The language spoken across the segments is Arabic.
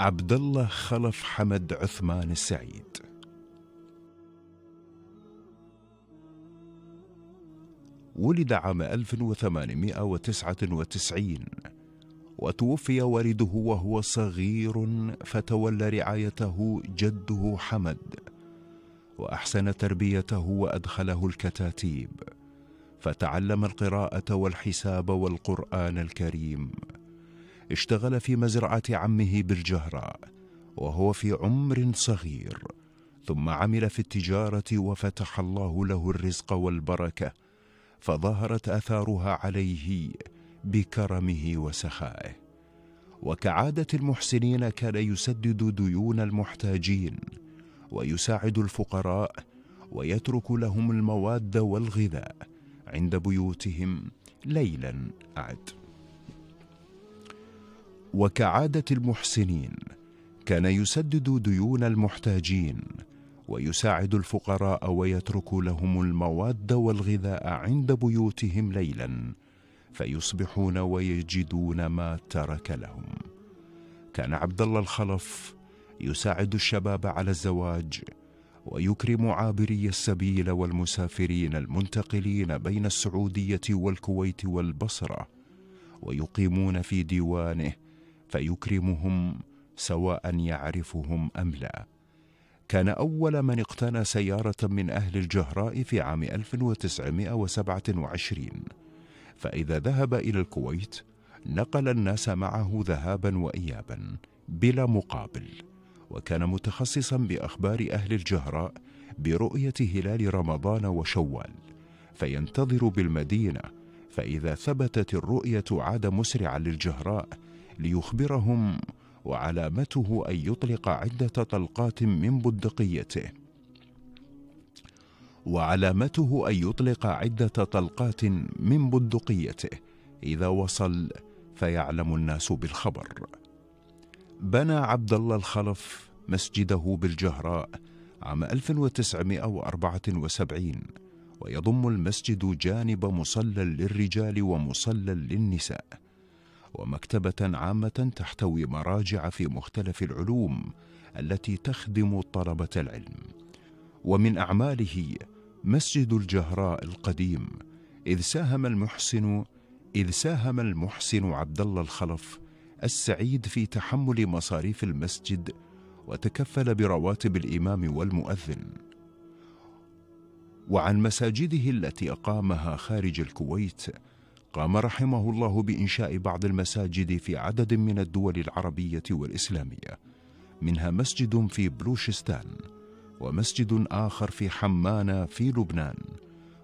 عبد الله خلف حمد عثمان السعيد ولد عام 1899 وتوفي والده وهو صغير فتولى رعايته جده حمد وأحسن تربيته وأدخله الكتاتيب فتعلم القراءة والحساب والقرآن الكريم اشتغل في مزرعة عمه بالجهراء وهو في عمر صغير ثم عمل في التجارة وفتح الله له الرزق والبركة فظهرت آثارها عليه بكرمه وسخائه وكعادة المحسنين كان يسدد ديون المحتاجين ويساعد الفقراء ويترك لهم المواد والغذاء عند بيوتهم ليلا أعد وكعاده المحسنين كان يسدد ديون المحتاجين ويساعد الفقراء ويترك لهم المواد والغذاء عند بيوتهم ليلا فيصبحون ويجدون ما ترك لهم كان عبد الله الخلف يساعد الشباب على الزواج ويكرم عابري السبيل والمسافرين المنتقلين بين السعوديه والكويت والبصره ويقيمون في ديوانه فيكرمهم سواء يعرفهم ام لا كان اول من اقتنى سياره من اهل الجهراء في عام 1927 فاذا ذهب الى الكويت نقل الناس معه ذهابا وايابا بلا مقابل وكان متخصصا باخبار اهل الجهراء برؤيه هلال رمضان وشوال فينتظر بالمدينه فاذا ثبتت الرؤيه عاد مسرعا للجهراء ليخبرهم وعلامته أن يطلق عدة طلقات من بندقيته وعلامته أن يطلق عدة طلقات من بندقيته إذا وصل فيعلم الناس بالخبر بنى عبد الله الخلف مسجده بالجهراء عام 1974 ويضم المسجد جانب مصلى للرجال ومصلى للنساء ومكتبه عامه تحتوي مراجع في مختلف العلوم التي تخدم طلبه العلم ومن اعماله مسجد الجهراء القديم اذ ساهم المحسن اذ ساهم المحسن عبد الله الخلف السعيد في تحمل مصاريف المسجد وتكفل برواتب الامام والمؤذن وعن مساجده التي اقامها خارج الكويت قام رحمه الله بإنشاء بعض المساجد في عدد من الدول العربية والإسلامية منها مسجد في بلوشستان ومسجد آخر في حمانة في لبنان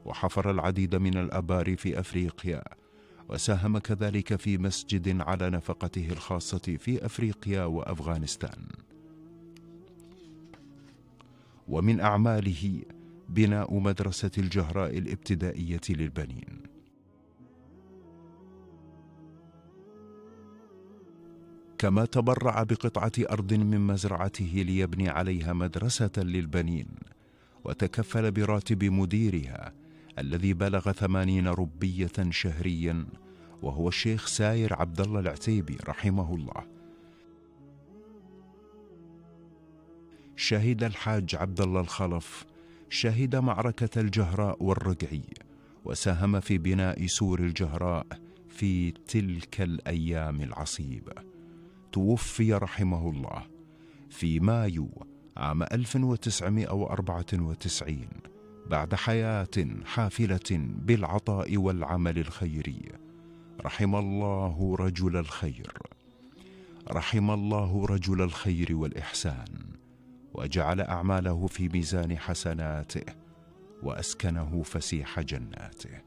وحفر العديد من الأبار في أفريقيا وساهم كذلك في مسجد على نفقته الخاصة في أفريقيا وأفغانستان ومن أعماله بناء مدرسة الجهراء الابتدائية للبنين كما تبرع بقطعه ارض من مزرعته ليبني عليها مدرسه للبنين وتكفل براتب مديرها الذي بلغ ثمانين ربيه شهريا وهو الشيخ ساير عبد الله العتيبي رحمه الله شهد الحاج عبد الله الخلف شهد معركة الجهراء والرقعي وساهم في بناء سور الجهراء في تلك الأيام العصيبة توفي رحمه الله في مايو عام 1994 بعد حياة حافلة بالعطاء والعمل الخيري رحم الله رجل الخير رحم الله رجل الخير والإحسان وجعل أعماله في ميزان حسناته وأسكنه فسيح جناته